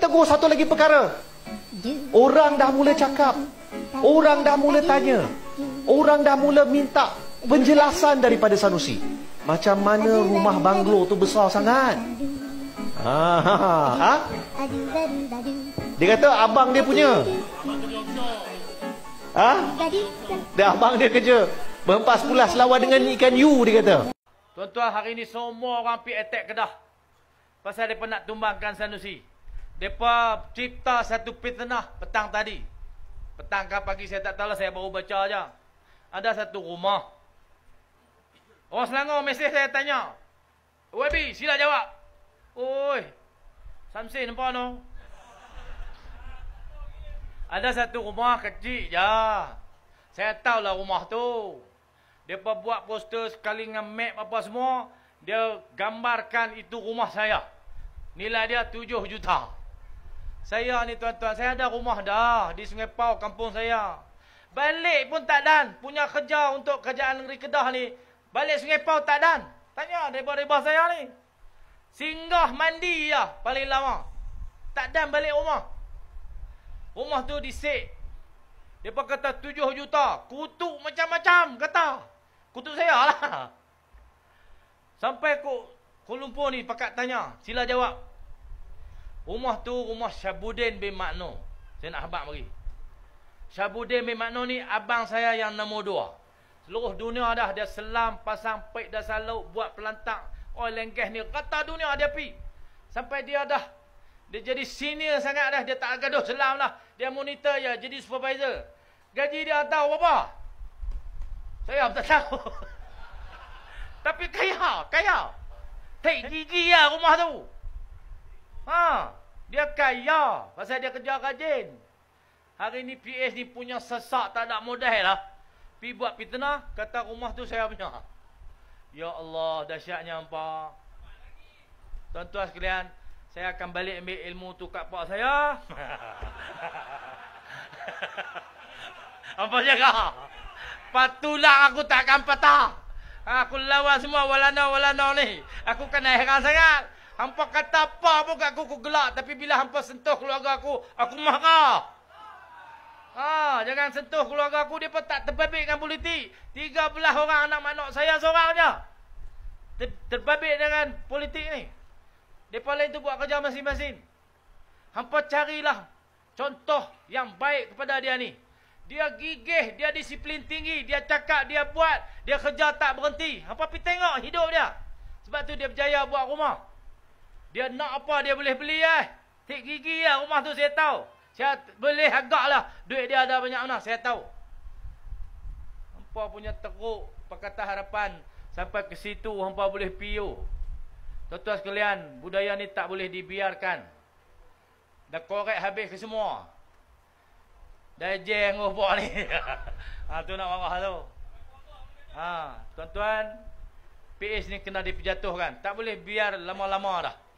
tegur satu lagi perkara. Orang dah mula cakap. Orang dah mula tanya. Orang dah mula minta penjelasan daripada Sanusi. Macam mana rumah banglo tu besar sangat? Ha, ha, ha? ha. Dia kata abang dia punya. Ha? Dia abang dia kerja. Berhempas pula selawat dengan ikan you dia kata. Tuan-tuan hari ni semua orang pergi attack Kedah. Pasal mereka nak tumbangkan Sanusi. Depa cipta satu fitnah petang tadi. Petang ke pagi saya tak tahu saya baru baca aja. Ada satu rumah. Orang Selangor mesej saya tanya. YB, sila jawab. Oi, Samsin nampak no? Ada satu rumah kecil je. Saya tahu lah rumah tu. Depa buat poster sekali dengan map apa semua. Dia gambarkan itu rumah saya. Nilai dia 7 juta. Saya ni tuan-tuan, saya ada rumah dah di Sungai Pau, kampung saya. Balik pun tak dan, punya kerja untuk kerjaan negeri Kedah ni. Balik Sungai Pau tak dan. Tanya reba-reba saya ni. Singgah mandi ya paling lama. Tak dan balik rumah. Rumah tu disik. Depa kata 7 juta, kutuk macam-macam kata. Kutuk saya lah. Sampai kok Kuala Lumpur ni pakat tanya, sila jawab. Rumah tu rumah Syabudin bin Makno. Saya nak habak bagi. Syabudin bin Makno ni abang saya yang nombor dua. Seluruh dunia dah dia selam, pasang pek dah salut, buat pelantak. Oh lengkeh ni Kata dunia dia pi. Sampai dia dah. Dia jadi senior sangat dah. Dia tak gaduh selam lah. Dia monitor je. Jadi supervisor. Gaji dia tahu apa? Saya tak tahu. Tapi kaya. Kaya. Tak gigi lah rumah tu. Ha, dia kaya pasal dia kerja rajin. Hari ni PS ni punya sesak tak ada modal lah. Pi buat fitnah, kata rumah tu saya punya. Ya Allah, dahsyatnya hangpa. Tuan-tuan sekalian, saya akan balik ambil ilmu tu kat pak saya. Apa jaga? Patulah aku takkan patah. Aku lawan semua walanda-walanda ni. Aku kena heran sangat. Hampa kata apa pun kat aku, aku gelak. Tapi bila hampa sentuh keluarga aku, aku marah. Ha, jangan sentuh keluarga aku, dia pun tak terbabit dengan politik. belah orang anak manok saya seorang je. Ter terbabit dengan politik ni. Mereka lain tu buat kerja masing-masing. Hampa carilah contoh yang baik kepada dia ni. Dia gigih, dia disiplin tinggi, dia cakap, dia buat, dia kerja tak berhenti. Hampa pergi tengok hidup dia. Sebab tu dia berjaya buat rumah. Dia nak apa dia boleh beli eh. Tik gigi lah rumah tu saya tahu. Saya boleh agak lah. Duit dia ada banyak mana saya tahu. Hampa punya teruk perkataan harapan. Sampai ke situ hampa boleh piu. Tuan-tuan sekalian. Budaya ni tak boleh dibiarkan. Dah korek habis ke semua. Dah jeng oh buat ni. ha, tu nak marah tu. Ha, tuan-tuan. PH ni kena dipejatuhkan. Tak boleh biar lama-lama dah. -lama